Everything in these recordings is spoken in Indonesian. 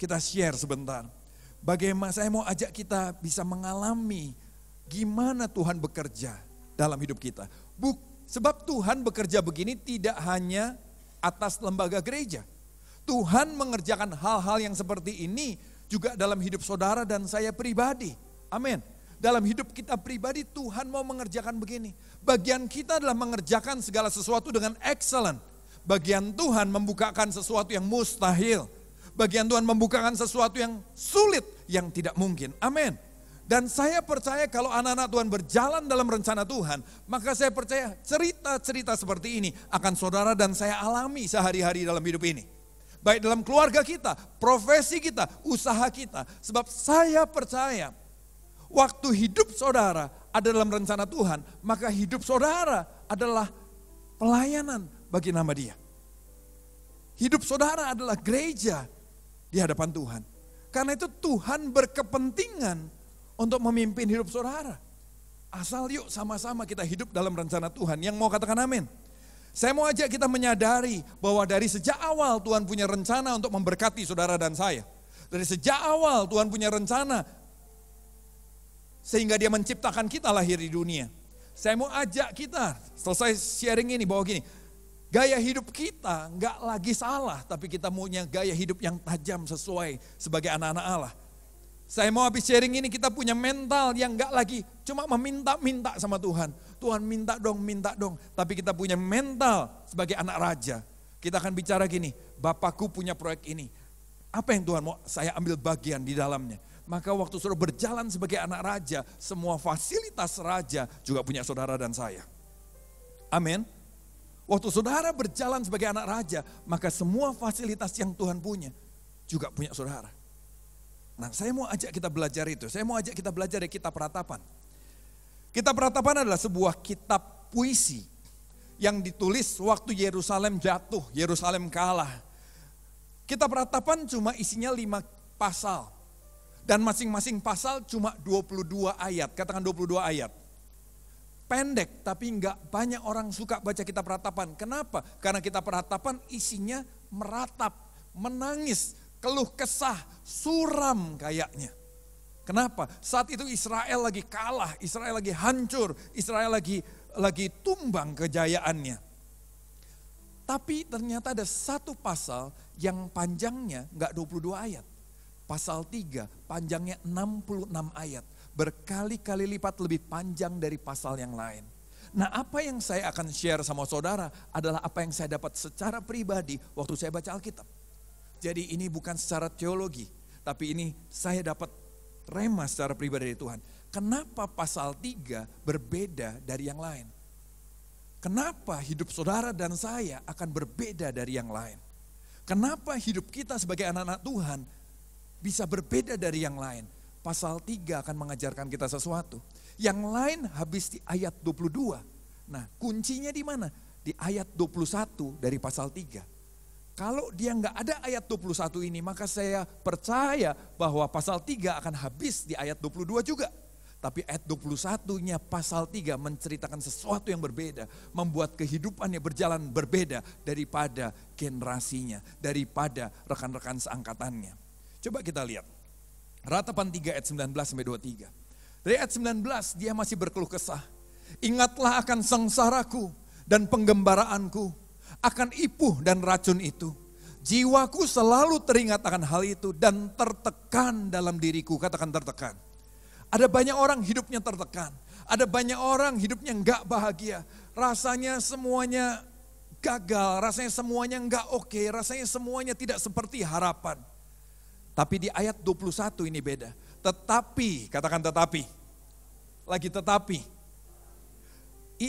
Kita share sebentar. Bagaimana saya mau ajak kita bisa mengalami gimana Tuhan bekerja dalam hidup kita. Buk, sebab Tuhan bekerja begini tidak hanya atas lembaga gereja. Tuhan mengerjakan hal-hal yang seperti ini juga dalam hidup saudara dan saya pribadi. Amin. Dalam hidup kita pribadi Tuhan mau mengerjakan begini. Bagian kita adalah mengerjakan segala sesuatu dengan excellent. Bagian Tuhan membukakan sesuatu yang mustahil Bagian Tuhan membukakan sesuatu yang sulit, yang tidak mungkin. Amin. Dan saya percaya kalau anak-anak Tuhan berjalan dalam rencana Tuhan, maka saya percaya cerita-cerita seperti ini akan saudara dan saya alami sehari-hari dalam hidup ini. Baik dalam keluarga kita, profesi kita, usaha kita. Sebab saya percaya waktu hidup saudara ada dalam rencana Tuhan, maka hidup saudara adalah pelayanan bagi nama dia. Hidup saudara adalah gereja di hadapan Tuhan. Karena itu Tuhan berkepentingan untuk memimpin hidup saudara. Asal yuk sama-sama kita hidup dalam rencana Tuhan. Yang mau katakan amin. Saya mau ajak kita menyadari bahwa dari sejak awal Tuhan punya rencana untuk memberkati saudara dan saya. Dari sejak awal Tuhan punya rencana sehingga dia menciptakan kita lahir di dunia. Saya mau ajak kita, selesai sharing ini bahwa gini, gaya hidup kita nggak lagi salah, tapi kita punya gaya hidup yang tajam sesuai sebagai anak-anak Allah. Saya mau habis sharing ini kita punya mental yang nggak lagi cuma meminta-minta sama Tuhan. Tuhan minta dong, minta dong. Tapi kita punya mental sebagai anak raja. Kita akan bicara gini, Bapakku punya proyek ini. Apa yang Tuhan mau saya ambil bagian di dalamnya. Maka waktu suruh berjalan sebagai anak raja, semua fasilitas raja juga punya saudara dan saya. Amin. Waktu saudara berjalan sebagai anak raja, maka semua fasilitas yang Tuhan punya juga punya saudara. Nah, saya mau ajak kita belajar itu. Saya mau ajak kita belajar dari kitab Ratapan. Kitab Ratapan adalah sebuah kitab puisi yang ditulis waktu Yerusalem jatuh, Yerusalem kalah. Kitab Ratapan cuma isinya lima pasal. Dan masing-masing pasal cuma 22 ayat. Katakan 22 ayat pendek tapi nggak banyak orang suka baca kitab ratapan. Kenapa? Karena kitab ratapan isinya meratap, menangis, keluh kesah, suram kayaknya. Kenapa? Saat itu Israel lagi kalah, Israel lagi hancur, Israel lagi lagi tumbang kejayaannya. Tapi ternyata ada satu pasal yang panjangnya nggak 22 ayat. Pasal 3 panjangnya 66 ayat berkali-kali lipat lebih panjang dari pasal yang lain. Nah, apa yang saya akan share sama saudara adalah apa yang saya dapat secara pribadi waktu saya baca Alkitab. Jadi ini bukan secara teologi, tapi ini saya dapat rema secara pribadi dari Tuhan. Kenapa pasal 3 berbeda dari yang lain? Kenapa hidup saudara dan saya akan berbeda dari yang lain? Kenapa hidup kita sebagai anak-anak Tuhan bisa berbeda dari yang lain? pasal 3 akan mengajarkan kita sesuatu. Yang lain habis di ayat 22. Nah kuncinya di mana? Di ayat 21 dari pasal 3. Kalau dia nggak ada ayat 21 ini maka saya percaya bahwa pasal 3 akan habis di ayat 22 juga. Tapi ayat 21-nya pasal 3 menceritakan sesuatu yang berbeda. Membuat kehidupannya berjalan berbeda daripada generasinya. Daripada rekan-rekan seangkatannya. Coba kita lihat. Ratapan 3 ayat 19 sampai 23. Dari ayat 19 dia masih berkeluh kesah. Ingatlah akan sengsaraku dan penggembaraanku, akan ipuh dan racun itu. Jiwaku selalu teringat akan hal itu dan tertekan dalam diriku. Katakan tertekan. Ada banyak orang hidupnya tertekan. Ada banyak orang hidupnya enggak bahagia. Rasanya semuanya gagal, rasanya semuanya enggak oke, rasanya semuanya tidak seperti harapan. Tapi di ayat 21 ini beda. Tetapi, katakan tetapi. Lagi tetapi.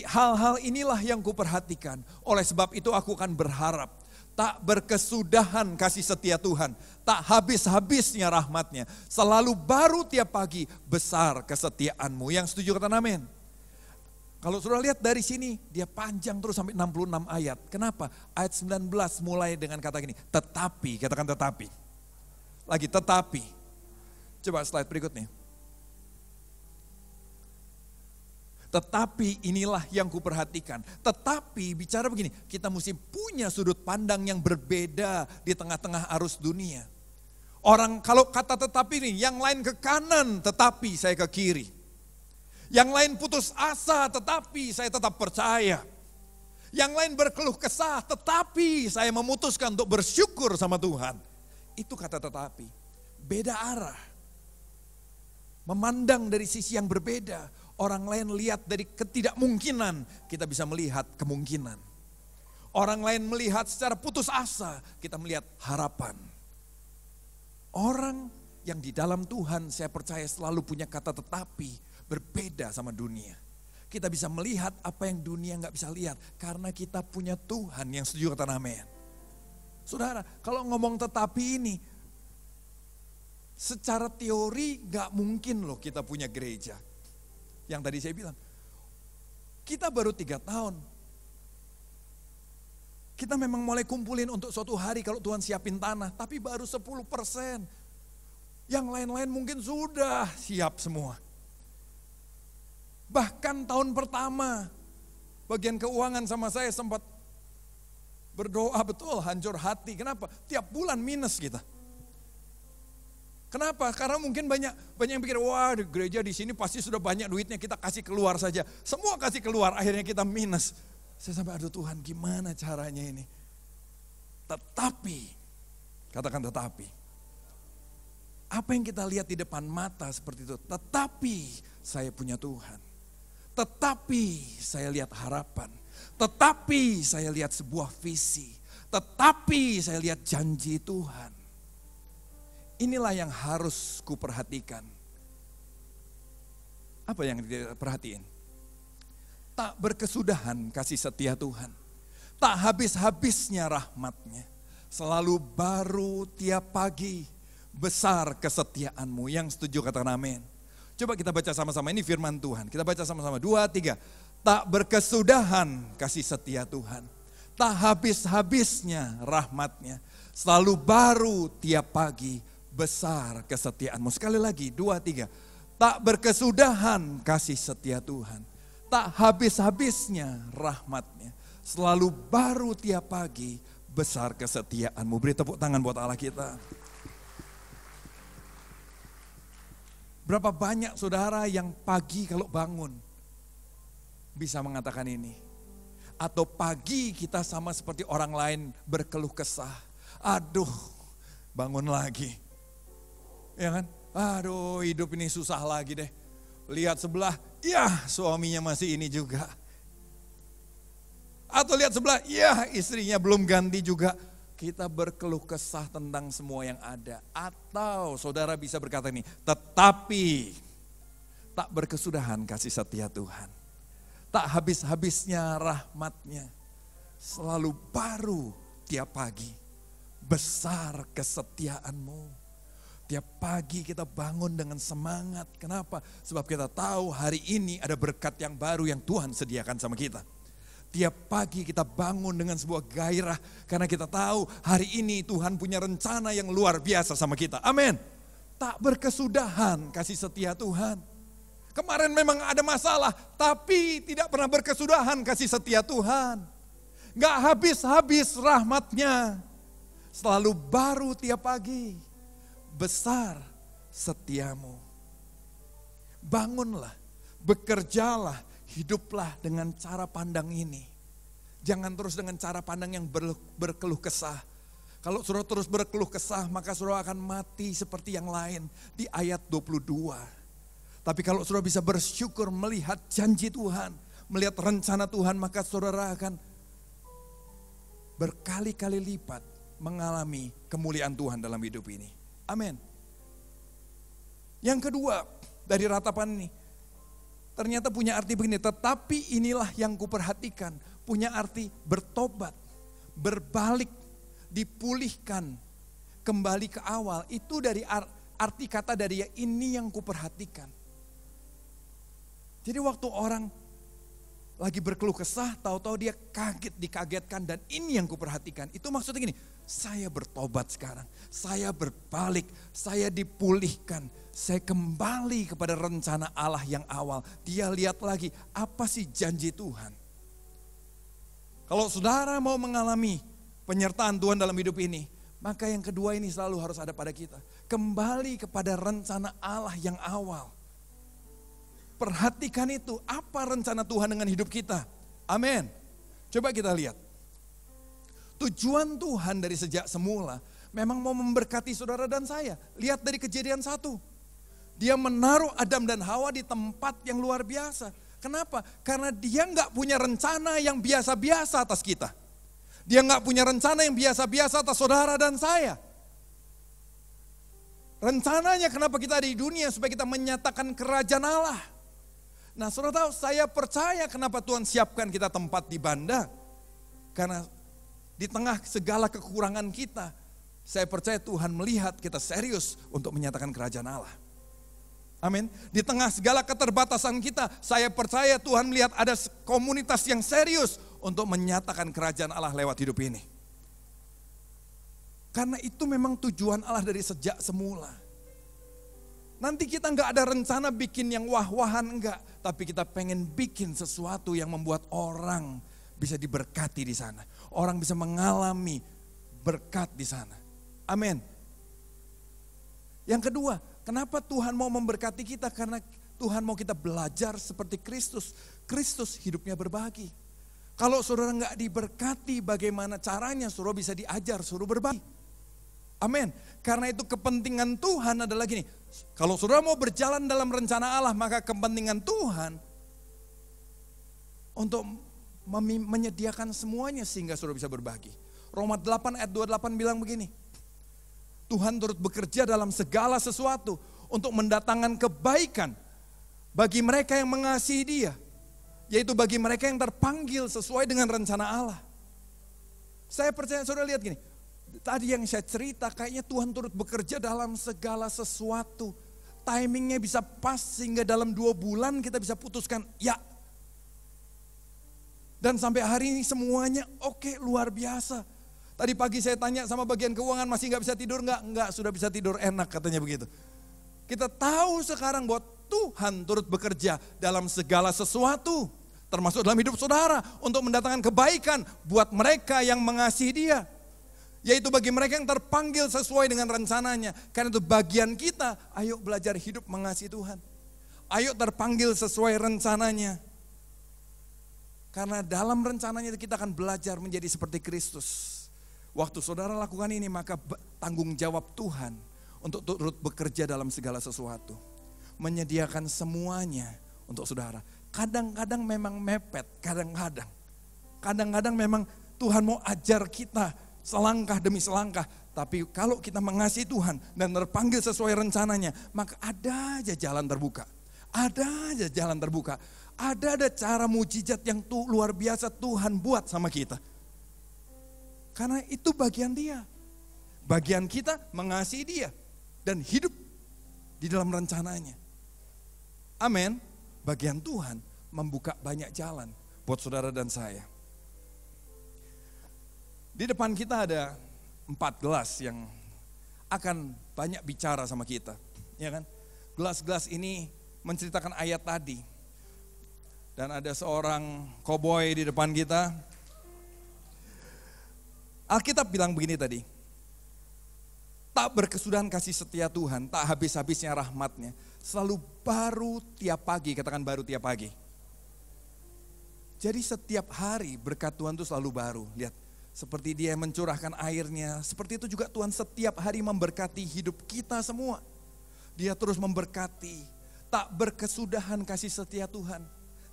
Hal-hal inilah yang kuperhatikan. Oleh sebab itu aku akan berharap. Tak berkesudahan kasih setia Tuhan. Tak habis-habisnya rahmatnya. Selalu baru tiap pagi besar kesetiaanmu. Yang setuju kata amin. Kalau sudah lihat dari sini, dia panjang terus sampai 66 ayat. Kenapa? Ayat 19 mulai dengan kata gini, tetapi, katakan tetapi lagi. Tetapi, coba slide berikutnya. Tetapi inilah yang kuperhatikan. Tetapi bicara begini, kita mesti punya sudut pandang yang berbeda di tengah-tengah arus dunia. Orang kalau kata tetapi ini, yang lain ke kanan, tetapi saya ke kiri. Yang lain putus asa, tetapi saya tetap percaya. Yang lain berkeluh kesah, tetapi saya memutuskan untuk bersyukur sama Tuhan. Itu kata tetapi. Beda arah. Memandang dari sisi yang berbeda. Orang lain lihat dari ketidakmungkinan. Kita bisa melihat kemungkinan. Orang lain melihat secara putus asa. Kita melihat harapan. Orang yang di dalam Tuhan saya percaya selalu punya kata tetapi. Berbeda sama dunia kita bisa melihat apa yang dunia nggak bisa lihat karena kita punya Tuhan yang setuju kata amin. Saudara, kalau ngomong tetapi ini, secara teori gak mungkin loh kita punya gereja. Yang tadi saya bilang, kita baru tiga tahun. Kita memang mulai kumpulin untuk suatu hari kalau Tuhan siapin tanah, tapi baru 10 persen. Yang lain-lain mungkin sudah siap semua. Bahkan tahun pertama, bagian keuangan sama saya sempat Berdoa betul, hancur hati. Kenapa? Tiap bulan minus kita. Kenapa? Karena mungkin banyak banyak yang pikir, wah di gereja di sini pasti sudah banyak duitnya kita kasih keluar saja. Semua kasih keluar, akhirnya kita minus. Saya sampai, aduh Tuhan gimana caranya ini? Tetapi, katakan tetapi. Apa yang kita lihat di depan mata seperti itu. Tetapi saya punya Tuhan. Tetapi saya lihat harapan. Tetapi saya lihat sebuah visi. Tetapi saya lihat janji Tuhan. Inilah yang harus kuperhatikan. Apa yang diperhatiin? Tak berkesudahan kasih setia Tuhan. Tak habis-habisnya rahmatnya. Selalu baru tiap pagi. Besar kesetiaanmu. Yang setuju katakan amin. Coba kita baca sama-sama ini firman Tuhan. Kita baca sama-sama. Dua, tiga. Tak berkesudahan kasih setia Tuhan. Tak habis-habisnya rahmatnya. Selalu baru tiap pagi besar kesetiaanmu. Sekali lagi, dua, tiga. Tak berkesudahan kasih setia Tuhan. Tak habis-habisnya rahmatnya. Selalu baru tiap pagi besar kesetiaanmu. Beri tepuk tangan buat Allah kita. Berapa banyak saudara yang pagi kalau bangun bisa mengatakan ini. Atau pagi kita sama seperti orang lain berkeluh kesah. Aduh, bangun lagi. Ya kan? Aduh, hidup ini susah lagi deh. Lihat sebelah, ya suaminya masih ini juga. Atau lihat sebelah, ya istrinya belum ganti juga. Kita berkeluh kesah tentang semua yang ada. Atau saudara bisa berkata ini, tetapi tak berkesudahan kasih setia Tuhan tak habis-habisnya rahmatnya. Selalu baru tiap pagi. Besar kesetiaanmu. Tiap pagi kita bangun dengan semangat. Kenapa? Sebab kita tahu hari ini ada berkat yang baru yang Tuhan sediakan sama kita. Tiap pagi kita bangun dengan sebuah gairah karena kita tahu hari ini Tuhan punya rencana yang luar biasa sama kita. Amin. Tak berkesudahan kasih setia Tuhan. Kemarin memang ada masalah, tapi tidak pernah berkesudahan kasih setia Tuhan. Gak habis-habis rahmatnya. Selalu baru tiap pagi. Besar setiamu. Bangunlah, bekerjalah, hiduplah dengan cara pandang ini. Jangan terus dengan cara pandang yang berkeluh kesah. Kalau surah terus berkeluh kesah, maka surah akan mati seperti yang lain. Di ayat 22. Tapi kalau saudara bisa bersyukur melihat janji Tuhan, melihat rencana Tuhan, maka saudara akan berkali-kali lipat mengalami kemuliaan Tuhan dalam hidup ini. Amin. Yang kedua dari ratapan ini, ternyata punya arti begini, tetapi inilah yang kuperhatikan, punya arti bertobat, berbalik, dipulihkan, kembali ke awal. Itu dari arti kata dari ya, ini yang kuperhatikan. Jadi waktu orang lagi berkeluh kesah, tahu-tahu dia kaget, dikagetkan dan ini yang kuperhatikan. Itu maksudnya gini, saya bertobat sekarang, saya berbalik, saya dipulihkan, saya kembali kepada rencana Allah yang awal. Dia lihat lagi, apa sih janji Tuhan? Kalau saudara mau mengalami penyertaan Tuhan dalam hidup ini, maka yang kedua ini selalu harus ada pada kita. Kembali kepada rencana Allah yang awal Perhatikan itu, apa rencana Tuhan dengan hidup kita? Amin. Coba kita lihat. Tujuan Tuhan dari sejak semula memang mau memberkati saudara dan saya. Lihat dari kejadian satu. Dia menaruh Adam dan Hawa di tempat yang luar biasa. Kenapa? Karena dia nggak punya rencana yang biasa-biasa atas kita. Dia nggak punya rencana yang biasa-biasa atas saudara dan saya. Rencananya kenapa kita ada di dunia supaya kita menyatakan kerajaan Allah. Nah saudara tahu saya percaya kenapa Tuhan siapkan kita tempat di banda. Karena di tengah segala kekurangan kita, saya percaya Tuhan melihat kita serius untuk menyatakan kerajaan Allah. Amin. Di tengah segala keterbatasan kita, saya percaya Tuhan melihat ada komunitas yang serius untuk menyatakan kerajaan Allah lewat hidup ini. Karena itu memang tujuan Allah dari sejak semula. Nanti kita nggak ada rencana bikin yang wah-wahan enggak, tapi kita pengen bikin sesuatu yang membuat orang bisa diberkati di sana. Orang bisa mengalami berkat di sana. Amin. Yang kedua, kenapa Tuhan mau memberkati kita? Karena Tuhan mau kita belajar seperti Kristus. Kristus hidupnya berbagi. Kalau saudara nggak diberkati, bagaimana caranya Suruh bisa diajar, suruh berbagi. Amin. Karena itu kepentingan Tuhan adalah gini. Kalau saudara mau berjalan dalam rencana Allah, maka kepentingan Tuhan untuk menyediakan semuanya sehingga saudara bisa berbagi. Roma 8 ayat 28 bilang begini. Tuhan turut bekerja dalam segala sesuatu untuk mendatangkan kebaikan bagi mereka yang mengasihi dia. Yaitu bagi mereka yang terpanggil sesuai dengan rencana Allah. Saya percaya saudara lihat gini, Tadi yang saya cerita kayaknya Tuhan turut bekerja dalam segala sesuatu. Timingnya bisa pas sehingga dalam dua bulan kita bisa putuskan ya. Dan sampai hari ini semuanya oke okay, luar biasa. Tadi pagi saya tanya sama bagian keuangan masih nggak bisa tidur nggak? Nggak sudah bisa tidur enak katanya begitu. Kita tahu sekarang bahwa Tuhan turut bekerja dalam segala sesuatu termasuk dalam hidup saudara untuk mendatangkan kebaikan buat mereka yang mengasihi dia. Yaitu bagi mereka yang terpanggil sesuai dengan rencananya. Karena itu bagian kita, ayo belajar hidup mengasihi Tuhan. Ayo terpanggil sesuai rencananya. Karena dalam rencananya kita akan belajar menjadi seperti Kristus. Waktu saudara lakukan ini maka tanggung jawab Tuhan untuk turut bekerja dalam segala sesuatu. Menyediakan semuanya untuk saudara. Kadang-kadang memang mepet, kadang-kadang. Kadang-kadang memang Tuhan mau ajar kita selangkah demi selangkah. Tapi kalau kita mengasihi Tuhan dan terpanggil sesuai rencananya, maka ada aja jalan terbuka. Ada aja jalan terbuka. Ada ada cara mujizat yang tuh luar biasa Tuhan buat sama kita. Karena itu bagian dia. Bagian kita mengasihi dia dan hidup di dalam rencananya. Amin. Bagian Tuhan membuka banyak jalan buat saudara dan saya. Di depan kita ada empat gelas yang akan banyak bicara sama kita, ya kan? Gelas-gelas ini menceritakan ayat tadi. Dan ada seorang koboi di depan kita. Alkitab bilang begini tadi. Tak berkesudahan kasih setia Tuhan, tak habis-habisnya rahmatnya. Selalu baru tiap pagi, katakan baru tiap pagi. Jadi setiap hari berkat Tuhan itu selalu baru. Lihat, seperti dia mencurahkan airnya, seperti itu juga Tuhan setiap hari memberkati hidup kita semua. Dia terus memberkati, tak berkesudahan kasih setia Tuhan.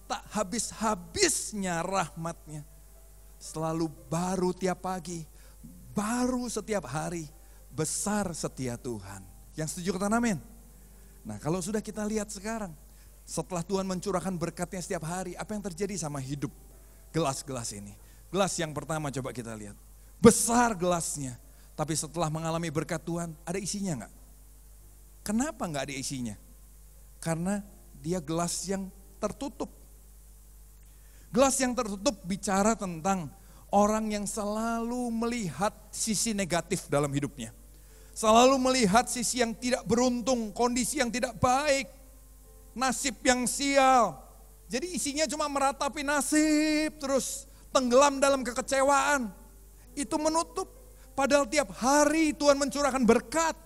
Tak habis-habisnya rahmatnya. Selalu baru tiap pagi, baru setiap hari. Besar setia Tuhan. Yang setuju kata amin? Nah kalau sudah kita lihat sekarang, setelah Tuhan mencurahkan berkatnya setiap hari, apa yang terjadi sama hidup gelas-gelas ini? Gelas yang pertama coba kita lihat. Besar gelasnya. Tapi setelah mengalami berkat Tuhan, ada isinya nggak? Kenapa nggak ada isinya? Karena dia gelas yang tertutup. Gelas yang tertutup bicara tentang orang yang selalu melihat sisi negatif dalam hidupnya. Selalu melihat sisi yang tidak beruntung, kondisi yang tidak baik, nasib yang sial. Jadi isinya cuma meratapi nasib terus tenggelam dalam kekecewaan. Itu menutup. Padahal tiap hari Tuhan mencurahkan berkat.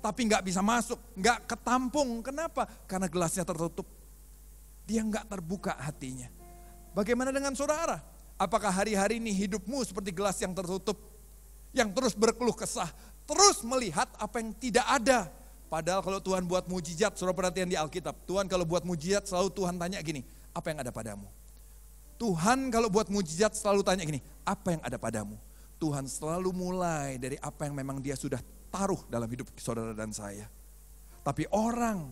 Tapi nggak bisa masuk, nggak ketampung. Kenapa? Karena gelasnya tertutup. Dia nggak terbuka hatinya. Bagaimana dengan saudara? Apakah hari-hari ini hidupmu seperti gelas yang tertutup? Yang terus berkeluh kesah, terus melihat apa yang tidak ada. Padahal kalau Tuhan buat mujizat, saudara perhatian di Alkitab. Tuhan kalau buat mujizat selalu Tuhan tanya gini, apa yang ada padamu? Tuhan kalau buat mujizat selalu tanya gini, apa yang ada padamu? Tuhan selalu mulai dari apa yang memang dia sudah taruh dalam hidup saudara dan saya. Tapi orang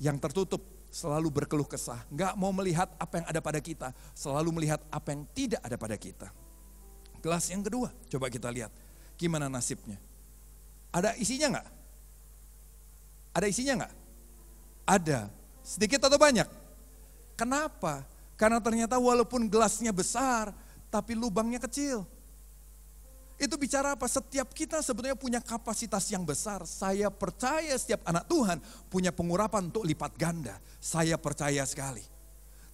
yang tertutup selalu berkeluh kesah, Gak mau melihat apa yang ada pada kita, selalu melihat apa yang tidak ada pada kita. Kelas yang kedua, coba kita lihat gimana nasibnya. Ada isinya gak? Ada isinya gak? Ada, sedikit atau banyak? Kenapa? Karena ternyata walaupun gelasnya besar, tapi lubangnya kecil. Itu bicara apa? Setiap kita sebetulnya punya kapasitas yang besar. Saya percaya setiap anak Tuhan punya pengurapan untuk lipat ganda. Saya percaya sekali.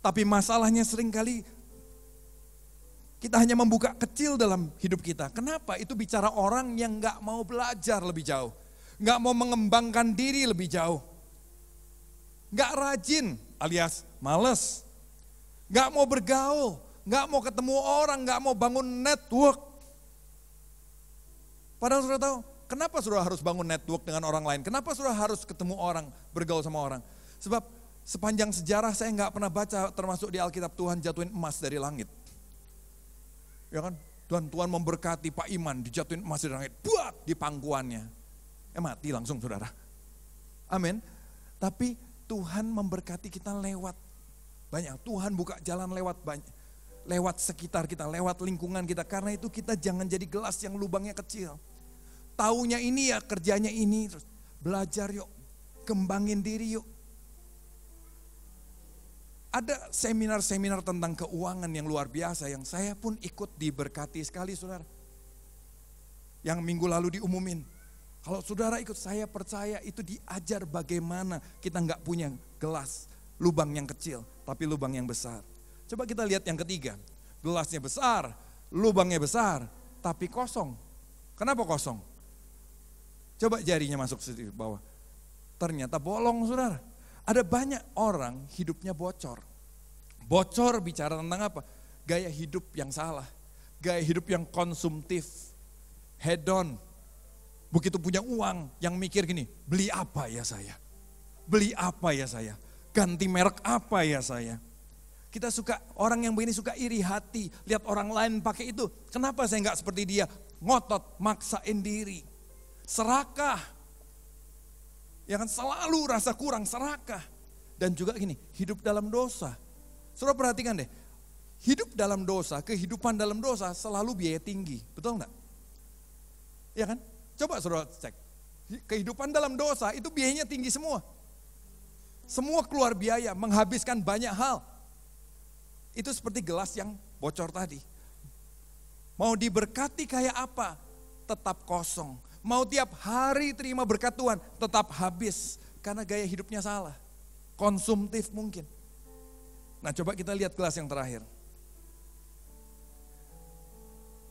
Tapi masalahnya seringkali kita hanya membuka kecil dalam hidup kita. Kenapa? Itu bicara orang yang nggak mau belajar lebih jauh. nggak mau mengembangkan diri lebih jauh. nggak rajin alias males nggak mau bergaul, nggak mau ketemu orang, nggak mau bangun network. Padahal sudah tahu, kenapa sudah harus bangun network dengan orang lain? Kenapa sudah harus ketemu orang, bergaul sama orang? Sebab sepanjang sejarah saya nggak pernah baca termasuk di Alkitab Tuhan jatuhin emas dari langit. Ya kan? Tuhan Tuhan memberkati Pak Iman dijatuhin emas dari langit, buat di pangkuannya. Ya mati langsung saudara. Amin. Tapi Tuhan memberkati kita lewat banyak Tuhan buka jalan lewat banyak lewat sekitar kita, lewat lingkungan kita. Karena itu kita jangan jadi gelas yang lubangnya kecil. Taunya ini ya, kerjanya ini. Terus belajar yuk, kembangin diri yuk. Ada seminar-seminar tentang keuangan yang luar biasa yang saya pun ikut diberkati sekali saudara. Yang minggu lalu diumumin. Kalau saudara ikut saya percaya itu diajar bagaimana kita nggak punya gelas lubang yang kecil tapi lubang yang besar. Coba kita lihat yang ketiga. Gelasnya besar, lubangnya besar, tapi kosong. Kenapa kosong? Coba jarinya masuk ke bawah. Ternyata bolong saudara. Ada banyak orang hidupnya bocor. Bocor bicara tentang apa? Gaya hidup yang salah. Gaya hidup yang konsumtif. hedon. Begitu punya uang yang mikir gini, beli apa ya saya? Beli apa ya saya? ganti merek apa ya saya? Kita suka orang yang begini suka iri hati, lihat orang lain pakai itu. Kenapa saya nggak seperti dia? Ngotot, maksain diri, serakah. Ya kan selalu rasa kurang serakah. Dan juga gini, hidup dalam dosa. Suruh perhatikan deh, hidup dalam dosa, kehidupan dalam dosa selalu biaya tinggi, betul nggak? Ya kan? Coba suruh cek. Kehidupan dalam dosa itu biayanya tinggi semua. Semua keluar biaya, menghabiskan banyak hal. Itu seperti gelas yang bocor tadi. Mau diberkati kayak apa? Tetap kosong. Mau tiap hari terima berkat Tuhan, tetap habis. Karena gaya hidupnya salah. Konsumtif mungkin. Nah coba kita lihat gelas yang terakhir.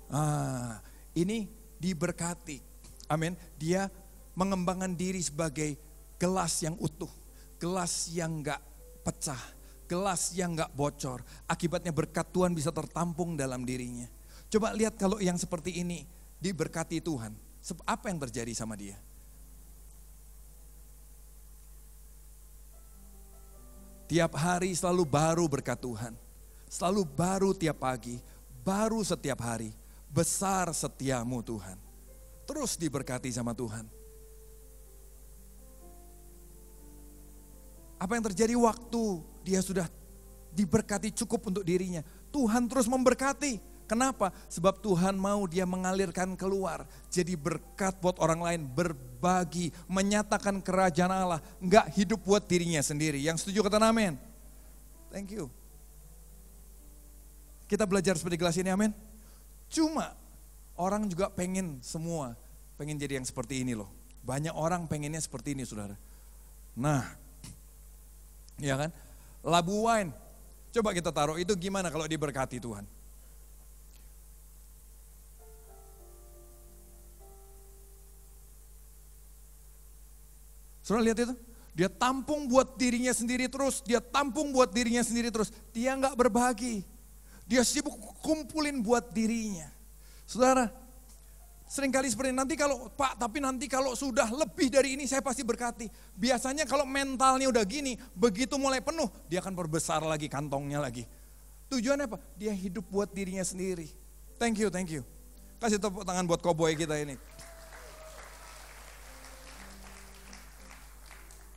Ah, ini diberkati. Amin. Dia mengembangkan diri sebagai gelas yang utuh gelas yang gak pecah, gelas yang gak bocor. Akibatnya berkat Tuhan bisa tertampung dalam dirinya. Coba lihat kalau yang seperti ini diberkati Tuhan. Apa yang terjadi sama dia? Tiap hari selalu baru berkat Tuhan. Selalu baru tiap pagi, baru setiap hari. Besar setiamu Tuhan. Terus diberkati sama Tuhan Apa yang terjadi waktu dia sudah diberkati cukup untuk dirinya. Tuhan terus memberkati. Kenapa? Sebab Tuhan mau dia mengalirkan keluar. Jadi berkat buat orang lain, berbagi, menyatakan kerajaan Allah. Enggak hidup buat dirinya sendiri. Yang setuju kata amin. Thank you. Kita belajar seperti gelas ini amin. Cuma orang juga pengen semua, pengen jadi yang seperti ini loh. Banyak orang pengennya seperti ini saudara. Nah Ya kan? Labu wine. Coba kita taruh itu gimana kalau diberkati Tuhan? Saudara lihat itu? Dia tampung buat dirinya sendiri terus. Dia tampung buat dirinya sendiri terus. Dia nggak berbagi. Dia sibuk kumpulin buat dirinya. Saudara, Seringkali seperti nanti kalau Pak, tapi nanti kalau sudah lebih dari ini saya pasti berkati. Biasanya kalau mentalnya udah gini, begitu mulai penuh, dia akan perbesar lagi kantongnya lagi. Tujuannya apa? Dia hidup buat dirinya sendiri. Thank you, thank you. Kasih tepuk tangan buat koboi kita ini.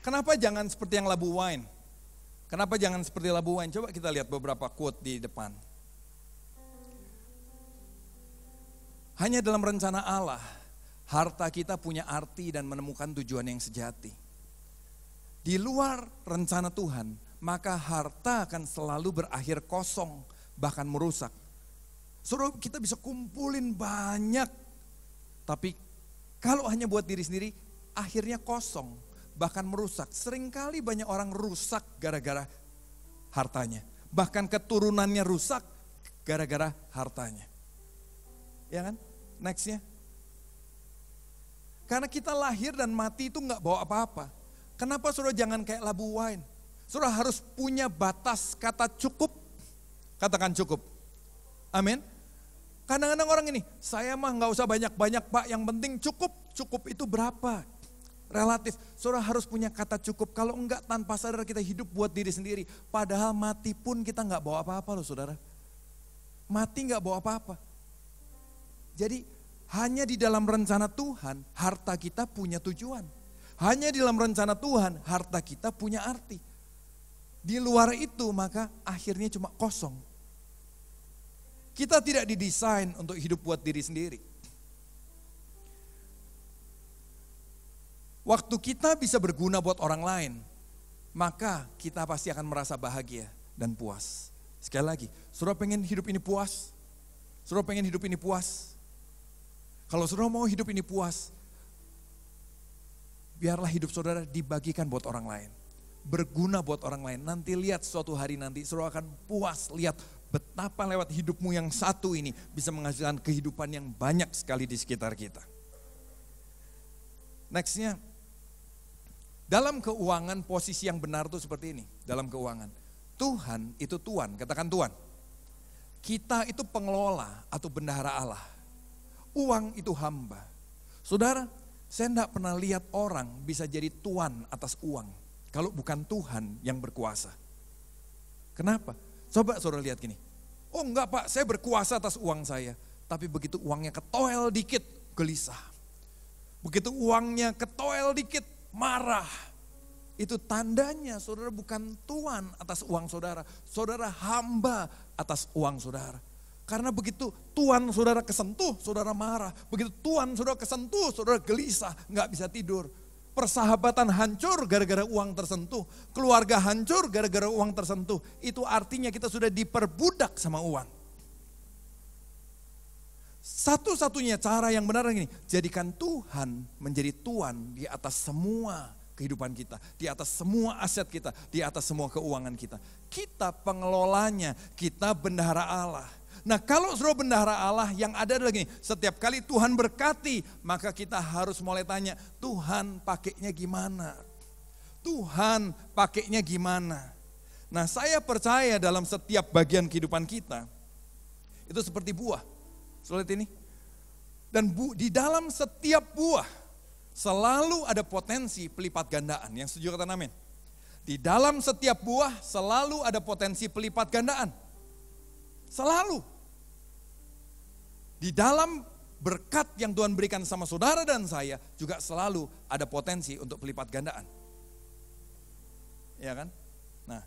Kenapa jangan seperti yang labu wine? Kenapa jangan seperti labu wine? Coba kita lihat beberapa quote di depan. Hanya dalam rencana Allah, harta kita punya arti dan menemukan tujuan yang sejati. Di luar rencana Tuhan, maka harta akan selalu berakhir kosong, bahkan merusak. Suruh kita bisa kumpulin banyak, tapi kalau hanya buat diri sendiri, akhirnya kosong, bahkan merusak. Seringkali banyak orang rusak gara-gara hartanya. Bahkan keturunannya rusak gara-gara hartanya ya kan? Nextnya. Karena kita lahir dan mati itu nggak bawa apa-apa. Kenapa saudara jangan kayak labu wine? Saudara harus punya batas kata cukup. Katakan cukup. Amin. Kadang-kadang orang ini, saya mah nggak usah banyak-banyak pak, yang penting cukup. Cukup itu berapa? Relatif. Saudara harus punya kata cukup. Kalau enggak tanpa sadar kita hidup buat diri sendiri. Padahal mati pun kita nggak bawa apa-apa loh saudara. Mati nggak bawa apa-apa. Jadi hanya di dalam rencana Tuhan harta kita punya tujuan. Hanya di dalam rencana Tuhan harta kita punya arti. Di luar itu maka akhirnya cuma kosong. Kita tidak didesain untuk hidup buat diri sendiri. Waktu kita bisa berguna buat orang lain, maka kita pasti akan merasa bahagia dan puas. Sekali lagi, suruh pengen hidup ini puas? Suruh pengen hidup ini puas? Kalau saudara mau hidup ini puas, biarlah hidup saudara dibagikan buat orang lain. Berguna buat orang lain. Nanti lihat suatu hari nanti saudara akan puas lihat betapa lewat hidupmu yang satu ini bisa menghasilkan kehidupan yang banyak sekali di sekitar kita. Nextnya, dalam keuangan posisi yang benar itu seperti ini. Dalam keuangan. Tuhan itu Tuhan, katakan Tuhan. Kita itu pengelola atau bendahara Allah. Uang itu hamba. Saudara, saya tidak pernah lihat orang bisa jadi tuan atas uang. Kalau bukan Tuhan yang berkuasa. Kenapa? Coba saudara lihat gini. Oh enggak pak, saya berkuasa atas uang saya. Tapi begitu uangnya ketoel dikit, gelisah. Begitu uangnya ketoel dikit, marah. Itu tandanya saudara bukan tuan atas uang saudara. Saudara hamba atas uang saudara. Karena begitu Tuhan saudara kesentuh, saudara marah. Begitu Tuhan saudara kesentuh, saudara gelisah, nggak bisa tidur. Persahabatan hancur gara-gara uang tersentuh. Keluarga hancur gara-gara uang tersentuh. Itu artinya kita sudah diperbudak sama uang. Satu-satunya cara yang benar ini, jadikan Tuhan menjadi Tuhan di atas semua kehidupan kita, di atas semua aset kita, di atas semua keuangan kita. Kita pengelolanya, kita bendahara Allah. Nah kalau seluruh bendahara Allah yang ada adalah gini, setiap kali Tuhan berkati, maka kita harus mulai tanya, Tuhan pakainya gimana? Tuhan pakainya gimana? Nah saya percaya dalam setiap bagian kehidupan kita, itu seperti buah. Sulit ini. Dan bu, di dalam setiap buah, selalu ada potensi pelipat gandaan. Yang setuju kata amin. Di dalam setiap buah selalu ada potensi pelipat gandaan. Selalu. Di dalam berkat yang Tuhan berikan sama saudara dan saya juga selalu ada potensi untuk pelipat gandaan. Ya kan? Nah.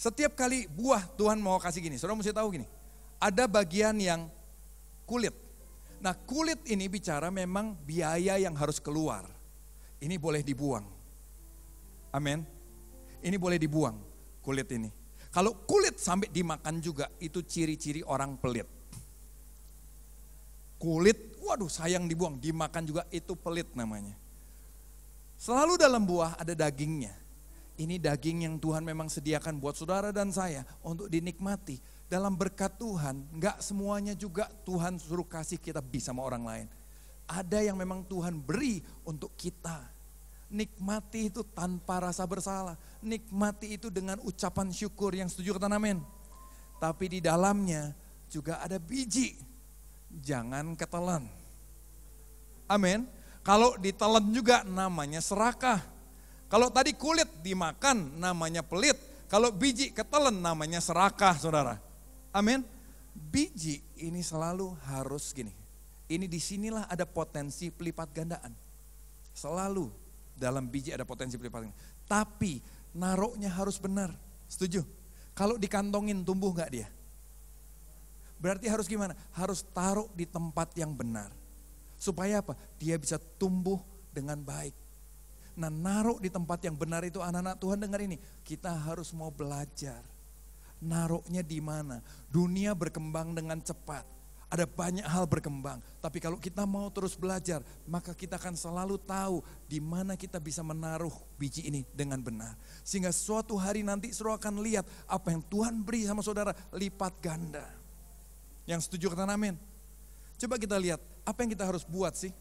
Setiap kali buah Tuhan mau kasih gini, saudara mesti tahu gini. Ada bagian yang kulit. Nah kulit ini bicara memang biaya yang harus keluar. Ini boleh dibuang. Amin. Ini boleh dibuang kulit ini. Kalau kulit sampai dimakan juga itu ciri-ciri orang pelit. Kulit, waduh sayang dibuang, dimakan juga itu pelit namanya. Selalu dalam buah ada dagingnya. Ini daging yang Tuhan memang sediakan buat saudara dan saya untuk dinikmati. Dalam berkat Tuhan, Gak semuanya juga Tuhan suruh kasih kita bisa sama orang lain. Ada yang memang Tuhan beri untuk kita Nikmati itu tanpa rasa bersalah. Nikmati itu dengan ucapan syukur yang setuju kata amin. Tapi di dalamnya juga ada biji. Jangan ketelan. Amin. Kalau ditelan juga namanya serakah. Kalau tadi kulit dimakan namanya pelit. Kalau biji ketelan namanya serakah saudara. Amin. Biji ini selalu harus gini. Ini disinilah ada potensi pelipat gandaan. Selalu dalam biji ada potensi paling Tapi naroknya harus benar. Setuju? Kalau dikantongin tumbuh nggak dia? Berarti harus gimana? Harus taruh di tempat yang benar. Supaya apa? Dia bisa tumbuh dengan baik. Nah naruh di tempat yang benar itu anak-anak Tuhan dengar ini. Kita harus mau belajar. Naruhnya di mana? Dunia berkembang dengan cepat ada banyak hal berkembang. Tapi kalau kita mau terus belajar, maka kita akan selalu tahu di mana kita bisa menaruh biji ini dengan benar. Sehingga suatu hari nanti saudara akan lihat apa yang Tuhan beri sama saudara lipat ganda. Yang setuju kata amin. Coba kita lihat apa yang kita harus buat sih.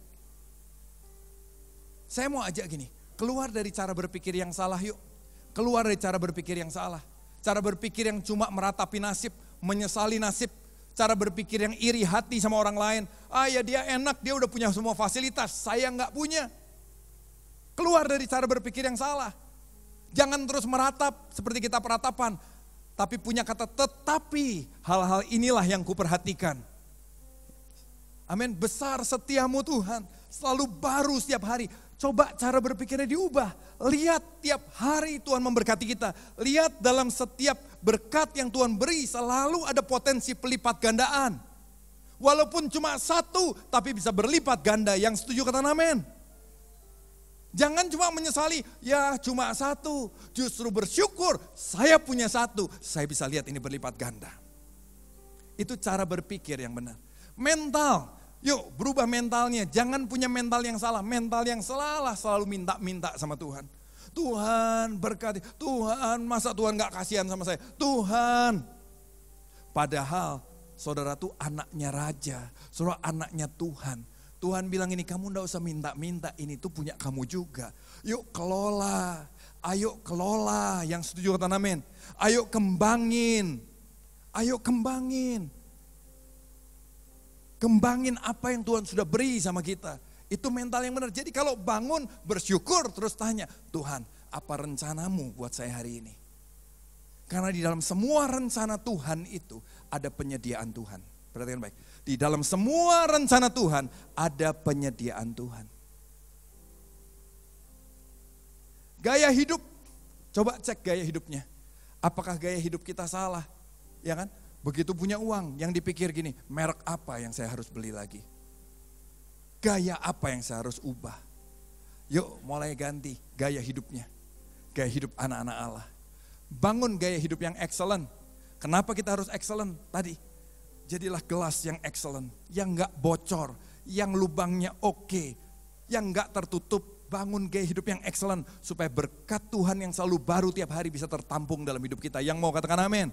Saya mau ajak gini, keluar dari cara berpikir yang salah yuk. Keluar dari cara berpikir yang salah. Cara berpikir yang cuma meratapi nasib, menyesali nasib, cara berpikir yang iri hati sama orang lain. Ah ya dia enak, dia udah punya semua fasilitas, saya nggak punya. Keluar dari cara berpikir yang salah. Jangan terus meratap seperti kita peratapan. Tapi punya kata tetapi hal-hal inilah yang kuperhatikan. Amin, besar setiamu Tuhan, selalu baru setiap hari. Coba cara berpikirnya diubah. Lihat tiap hari Tuhan memberkati kita. Lihat dalam setiap berkat yang Tuhan beri selalu ada potensi pelipat gandaan. Walaupun cuma satu, tapi bisa berlipat ganda. Yang setuju kata amin. Jangan cuma menyesali, ya cuma satu. Justru bersyukur, saya punya satu. Saya bisa lihat ini berlipat ganda. Itu cara berpikir yang benar. Mental, yuk berubah mentalnya. Jangan punya mental yang salah. Mental yang salah selalu minta-minta sama Tuhan Tuhan berkati, Tuhan masa Tuhan gak kasihan sama saya, Tuhan. Padahal saudara tuh anaknya raja, saudara anaknya Tuhan. Tuhan bilang ini kamu ndak usah minta-minta, ini tuh punya kamu juga. Yuk kelola, ayo kelola yang setuju kata amin. Ayo kembangin, ayo kembangin. Kembangin apa yang Tuhan sudah beri sama kita. Itu mental yang benar. Jadi kalau bangun bersyukur terus tanya, Tuhan apa rencanamu buat saya hari ini? Karena di dalam semua rencana Tuhan itu ada penyediaan Tuhan. Perhatikan baik. Di dalam semua rencana Tuhan ada penyediaan Tuhan. Gaya hidup, coba cek gaya hidupnya. Apakah gaya hidup kita salah? Ya kan? Begitu punya uang, yang dipikir gini, merek apa yang saya harus beli lagi? Gaya apa yang saya harus ubah? Yuk mulai ganti gaya hidupnya. Gaya hidup anak-anak Allah. Bangun gaya hidup yang excellent. Kenapa kita harus excellent? Tadi, jadilah gelas yang excellent. Yang gak bocor, yang lubangnya oke. Okay, yang gak tertutup, bangun gaya hidup yang excellent supaya berkat Tuhan yang selalu baru tiap hari bisa tertampung dalam hidup kita. Yang mau katakan amin.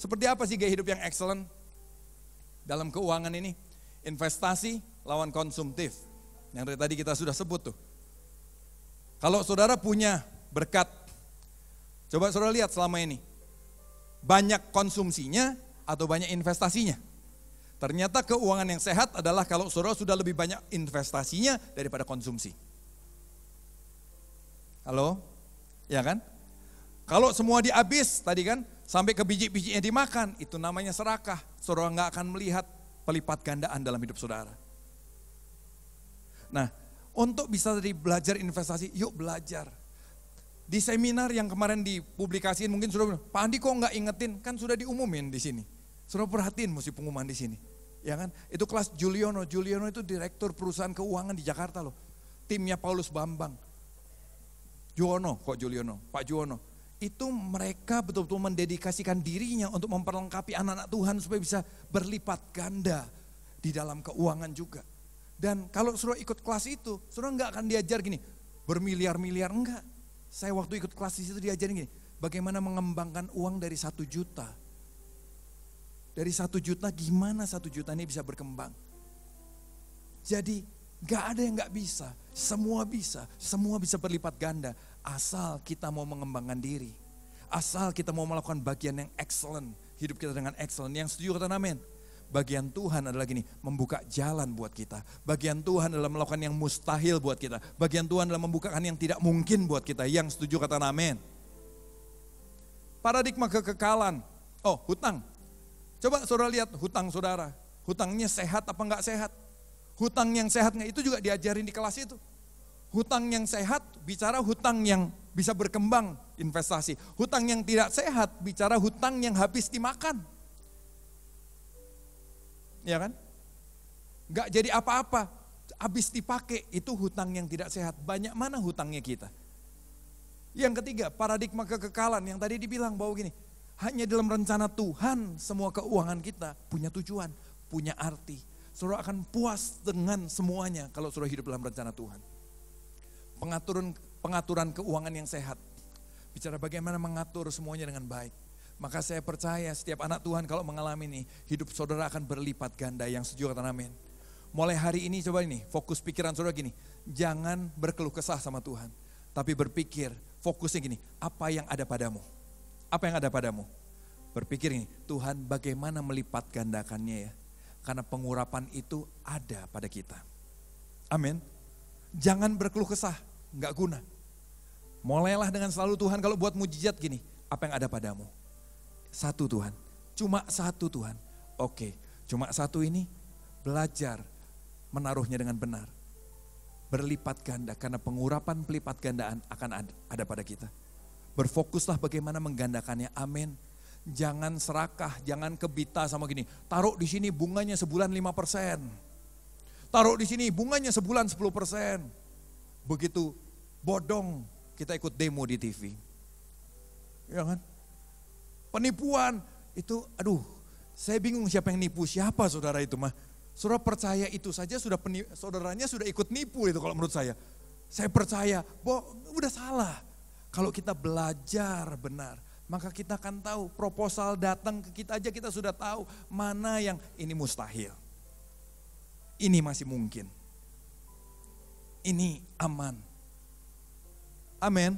Seperti apa sih gaya hidup yang excellent? Dalam keuangan ini, investasi, lawan konsumtif yang dari tadi kita sudah sebut tuh. Kalau saudara punya berkat, coba saudara lihat selama ini. Banyak konsumsinya atau banyak investasinya? Ternyata keuangan yang sehat adalah kalau saudara sudah lebih banyak investasinya daripada konsumsi. Halo? Ya kan? Kalau semua dihabis tadi kan, sampai ke biji-bijinya dimakan, itu namanya serakah. Saudara nggak akan melihat pelipat gandaan dalam hidup saudara. Nah, untuk bisa tadi belajar investasi, yuk belajar. Di seminar yang kemarin dipublikasiin mungkin sudah Pak Andi kok nggak ingetin? Kan sudah diumumin di sini. Sudah perhatiin mesti pengumuman di sini. Ya kan? Itu kelas Juliono. Juliono itu direktur perusahaan keuangan di Jakarta loh. Timnya Paulus Bambang. Juwono, kok Juliono? Pak Juwono. Itu mereka betul-betul mendedikasikan dirinya untuk memperlengkapi anak-anak Tuhan supaya bisa berlipat ganda di dalam keuangan juga. Dan kalau suruh ikut kelas itu, suruh nggak akan diajar gini, bermiliar-miliar, enggak. Saya waktu ikut kelas di situ diajar gini, bagaimana mengembangkan uang dari satu juta. Dari satu juta gimana satu juta ini bisa berkembang. Jadi nggak ada yang nggak bisa, semua bisa, semua bisa berlipat ganda. Asal kita mau mengembangkan diri. Asal kita mau melakukan bagian yang excellent. Hidup kita dengan excellent. Yang setuju kata amin. Bagian Tuhan adalah gini, membuka jalan buat kita. Bagian Tuhan adalah melakukan yang mustahil buat kita. Bagian Tuhan adalah membukakan yang tidak mungkin buat kita. Yang setuju kata amin. Paradigma kekekalan. Oh, hutang. Coba saudara lihat hutang saudara. Hutangnya sehat apa enggak sehat? Hutang yang sehat sehatnya itu juga diajarin di kelas itu. Hutang yang sehat bicara hutang yang bisa berkembang investasi. Hutang yang tidak sehat bicara hutang yang habis dimakan ya kan? Gak jadi apa-apa, habis dipakai itu hutang yang tidak sehat. Banyak mana hutangnya kita? Yang ketiga, paradigma kekekalan yang tadi dibilang bahwa gini, hanya dalam rencana Tuhan semua keuangan kita punya tujuan, punya arti. Saudara akan puas dengan semuanya kalau saudara hidup dalam rencana Tuhan. Pengaturan pengaturan keuangan yang sehat. Bicara bagaimana mengatur semuanya dengan baik. Maka saya percaya setiap anak Tuhan kalau mengalami ini, hidup saudara akan berlipat ganda yang setuju kata amin. Mulai hari ini coba ini, fokus pikiran saudara gini, jangan berkeluh kesah sama Tuhan. Tapi berpikir, fokusnya gini, apa yang ada padamu? Apa yang ada padamu? Berpikir ini, Tuhan bagaimana melipat gandakannya ya? Karena pengurapan itu ada pada kita. Amin. Jangan berkeluh kesah, nggak guna. Mulailah dengan selalu Tuhan kalau buat mujizat gini, apa yang ada padamu? Satu Tuhan, cuma satu Tuhan. Oke, cuma satu ini belajar menaruhnya dengan benar. Berlipat ganda karena pengurapan pelipat gandaan akan ada pada kita. Berfokuslah bagaimana menggandakannya. Amin. Jangan serakah, jangan kebita sama gini. Taruh di sini bunganya sebulan 5%. Taruh di sini bunganya sebulan 10%. Begitu bodong kita ikut demo di TV. Ya kan? penipuan. Itu aduh, saya bingung siapa yang nipu, siapa saudara itu mah. Saudara percaya itu saja sudah penipu, saudaranya sudah ikut nipu itu kalau menurut saya. Saya percaya, boh udah salah. Kalau kita belajar benar, maka kita akan tahu proposal datang ke kita aja kita sudah tahu mana yang ini mustahil. Ini masih mungkin. Ini aman. Amin.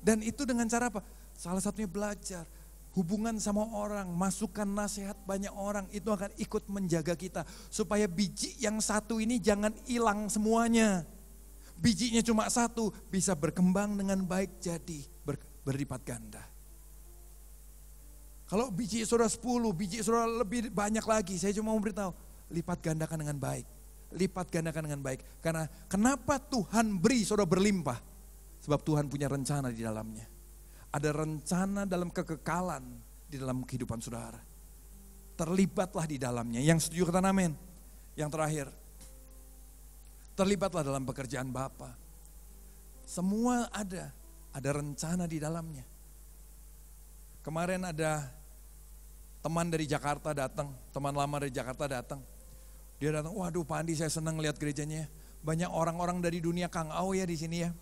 Dan itu dengan cara apa? Salah satunya belajar hubungan sama orang, masukan nasihat banyak orang itu akan ikut menjaga kita supaya biji yang satu ini jangan hilang semuanya. Bijinya cuma satu bisa berkembang dengan baik jadi ber, berlipat ganda. Kalau biji saudara 10, biji saudara lebih banyak lagi, saya cuma mau beritahu, lipat gandakan dengan baik. Lipat gandakan dengan baik. Karena kenapa Tuhan beri saudara berlimpah? Sebab Tuhan punya rencana di dalamnya. Ada rencana dalam kekekalan di dalam kehidupan saudara. Terlibatlah di dalamnya. Yang setuju kata amin. Yang terakhir, terlibatlah dalam pekerjaan Bapa. Semua ada, ada rencana di dalamnya. Kemarin ada teman dari Jakarta datang, teman lama dari Jakarta datang. Dia datang, waduh Pak Andi saya senang lihat gerejanya. Ya. Banyak orang-orang dari dunia Kang Au ya di sini ya.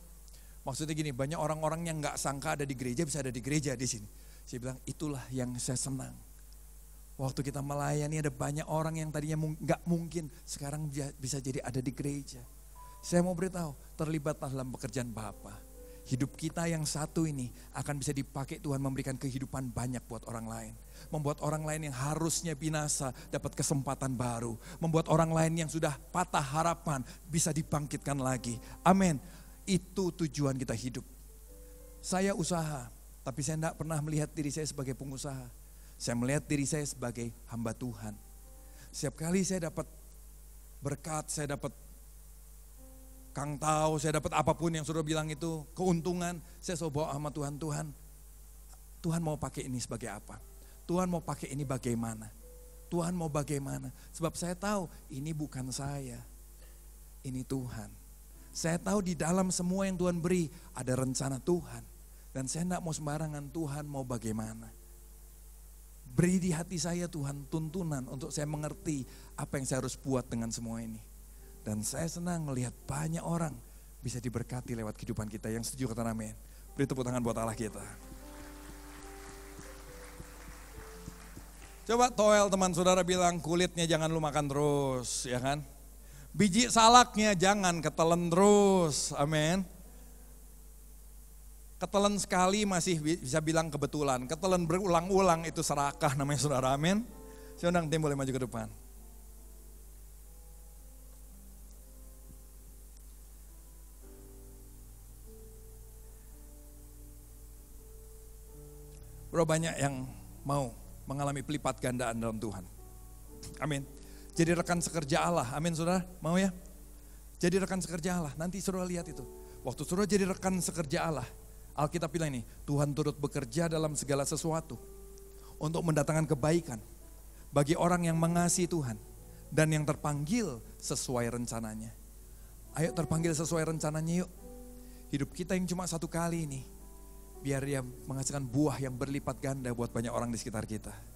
Maksudnya gini, banyak orang-orang yang nggak sangka ada di gereja bisa ada di gereja di sini. Saya bilang itulah yang saya senang. Waktu kita melayani ada banyak orang yang tadinya nggak mungkin sekarang bisa jadi ada di gereja. Saya mau beritahu, terlibat dalam pekerjaan Bapa. Hidup kita yang satu ini akan bisa dipakai Tuhan memberikan kehidupan banyak buat orang lain. Membuat orang lain yang harusnya binasa dapat kesempatan baru. Membuat orang lain yang sudah patah harapan bisa dibangkitkan lagi. Amin. Itu tujuan kita hidup. Saya usaha, tapi saya tidak pernah melihat diri saya sebagai pengusaha. Saya melihat diri saya sebagai hamba Tuhan. Setiap kali saya dapat berkat, saya dapat kang tahu, saya dapat apapun yang sudah bilang itu, keuntungan, saya selalu bawa sama Tuhan, Tuhan, Tuhan mau pakai ini sebagai apa? Tuhan mau pakai ini bagaimana? Tuhan mau bagaimana? Sebab saya tahu ini bukan saya, ini Tuhan. Saya tahu di dalam semua yang Tuhan beri ada rencana Tuhan. Dan saya tidak mau sembarangan Tuhan mau bagaimana. Beri di hati saya Tuhan tuntunan untuk saya mengerti apa yang saya harus buat dengan semua ini. Dan saya senang melihat banyak orang bisa diberkati lewat kehidupan kita yang setuju kata amin. Beri tepuk tangan buat Allah kita. Coba toel teman saudara bilang kulitnya jangan lu makan terus, ya kan? Biji salaknya jangan ketelen terus. Amin. Ketelen sekali masih bisa bilang kebetulan. Ketelen berulang-ulang itu serakah namanya saudara. Amin. Saya undang tim boleh maju ke depan. Berapa banyak yang mau mengalami pelipat gandaan dalam Tuhan. Amin. Jadi rekan sekerja Allah. Amin saudara. Mau ya? Jadi rekan sekerja Allah. Nanti saudara lihat itu. Waktu saudara jadi rekan sekerja Allah. Alkitab bilang ini, Tuhan turut bekerja dalam segala sesuatu. Untuk mendatangkan kebaikan. Bagi orang yang mengasihi Tuhan. Dan yang terpanggil sesuai rencananya. Ayo terpanggil sesuai rencananya yuk. Hidup kita yang cuma satu kali ini. Biar dia menghasilkan buah yang berlipat ganda buat banyak orang di sekitar kita.